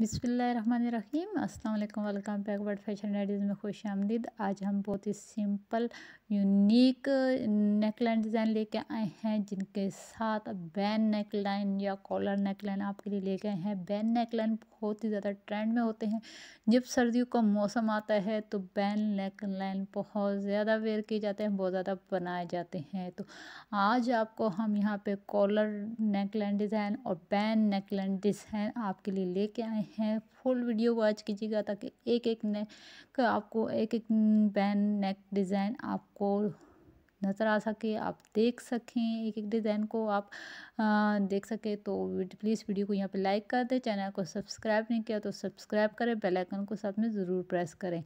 बिसमीम अल्लाम welcome back World Fashion Ideas में खुश आमदीद आज हम बहुत ही simple unique neckline design लेके आए हैं जिनके साथ बैन नेक लाइन या कॉलर नेक लाइन आपके लिए लेके आए हैं बैन नेक लाइन बहुत ही ज़्यादा ट्रेंड में होते हैं जब सर्दियों का मौसम आता है तो बैन नेक लाइन बहुत ज़्यादा वेयर किए जाते हैं बहुत ज़्यादा बनाए जाते हैं तो आज आपको हम यहाँ पर कॉलर नेक लाइन डिज़ाइन और बैन नेक लाइन डिज़ाइन आपके लिए लेके आए हैं फुल वीडियो वॉच कीजिएगा ताकि एक एक नेक आपको एक एक बैन नेक डिज़ाइन आपको नज़र आ सके आप देख सकें एक एक डिज़ाइन को आप आ, देख सकें तो प्लीज़ वीडियो को यहाँ पे लाइक कर दें चैनल को सब्सक्राइब नहीं किया तो सब्सक्राइब करें बेल आइकन को साथ में ज़रूर प्रेस करें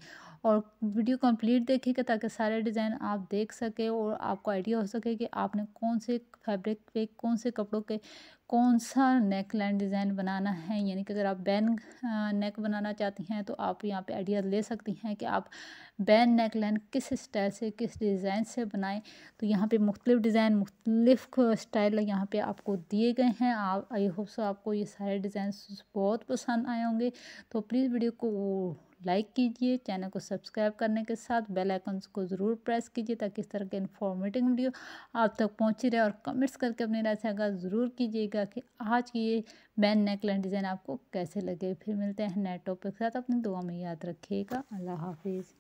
और वीडियो कंप्लीट देखिएगा ताकि सारे डिज़ाइन आप देख सकें और आपको आइडिया हो सके कि आपने कौन से फैब्रिक पे कौन से कपड़ों के कौन सा नेक लाइन डिज़ाइन बनाना है यानी कि अगर आप बैन नेक बनाना चाहती हैं तो आप यहाँ पे आइडिया ले सकती हैं कि आप बैन नेक लाइन किस स्टाइल से किस डिज़ाइन से बनाएं तो यहाँ पे मुख्तलिफ़ डिज़ाइन मुख्तलिफ़ स्टाइल यहाँ पे आपको दिए गए हैं आप आई होप सो आपको ये सारे डिज़ाइन बहुत पसंद आए होंगे तो प्लीज़ वीडियो को लाइक कीजिए चैनल को सब्सक्राइब करने के साथ बेल आइकन को ज़रूर प्रेस कीजिए ताकि इस तरह के इन्फॉर्मेटिव वीडियो आप तक पहुँची रहे और कमेंट्स करके अपनी राय से आगाह ज़रूर कीजिएगा कि आज की ये बैन नेकलाइन डिज़ाइन आपको कैसे लगे फिर मिलते हैं नए टॉपिक के साथ अपनी दुआ में याद रखिएगा अल्लाह हाफिज़